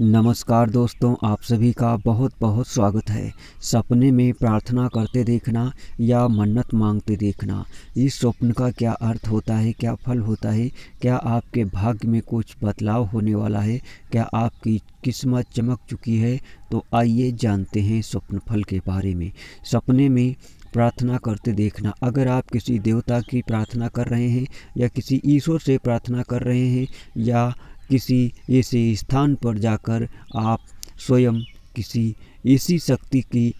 नमस्कार दोस्तों आप सभी का बहुत बहुत स्वागत है सपने में प्रार्थना करते देखना या मन्नत मांगते देखना इस स्वप्न का क्या अर्थ होता है क्या फल होता है क्या आपके भाग्य में कुछ बदलाव होने वाला है क्या आपकी किस्मत चमक चुकी है तो आइए जानते हैं स्वप्न फल के बारे में सपने में प्रार्थना करते देखना अगर आप किसी देवता की प्रार्थना कर रहे हैं या किसी ईश्वर से प्रार्थना कर रहे हैं या किसी ऐसे स्थान पर जाकर आप स्वयं किसी ऐसी शक्ति की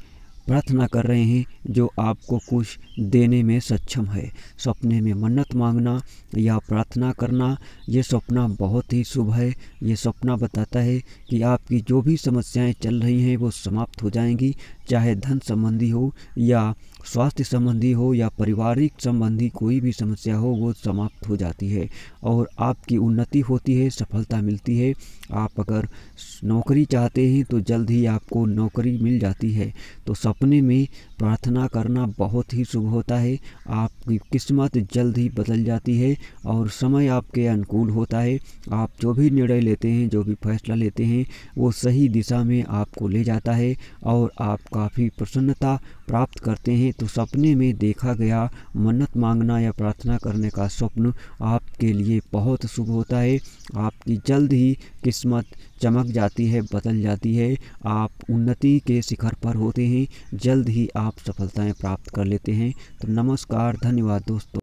प्रार्थना कर रहे हैं जो आपको कुछ देने में सक्षम है सपने में मन्नत मांगना या प्रार्थना करना ये सपना बहुत ही शुभ है ये सपना बताता है कि आपकी जो भी समस्याएं चल रही हैं वो समाप्त हो जाएंगी चाहे धन संबंधी हो या स्वास्थ्य संबंधी हो या पारिवारिक संबंधी कोई भी समस्या हो वो समाप्त हो जाती है और आपकी उन्नति होती है सफलता मिलती है आप अगर नौकरी चाहते हैं तो जल्द ही आपको नौकरी मिल जाती है तो सपने में प्रार्थना करना बहुत ही शुभ होता है आपकी किस्मत जल्द ही बदल जाती है और समय आपके अनुकूल होता है आप जो भी निर्णय लेते हैं जो भी फैसला लेते हैं वो सही दिशा में आपको ले जाता है और आप काफ़ी प्रसन्नता प्राप्त करते हैं तो सपने में देखा गया मन्नत मांगना या प्रार्थना करने का स्वप्न आपके लिए बहुत शुभ होता है आपकी जल्द ही किस्मत चमक जाती है बदल जाती है आप उन्नति के शिखर पर होते हैं जल्द ही आप सफलताएं प्राप्त कर लेते हैं तो नमस्कार धन्यवाद दोस्तों